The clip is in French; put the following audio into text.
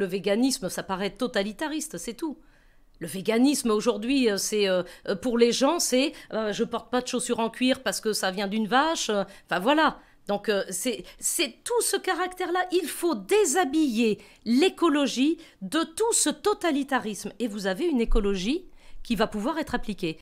le véganisme, ça paraît totalitariste, c'est tout. Le véganisme aujourd'hui, euh, c'est euh, euh, pour les gens, c'est je porte pas de chaussures en cuir parce que ça vient d'une vache. Enfin voilà. Donc c'est tout ce caractère-là. Il faut déshabiller l'écologie de tout ce totalitarisme. Et vous avez une écologie qui va pouvoir être appliquée.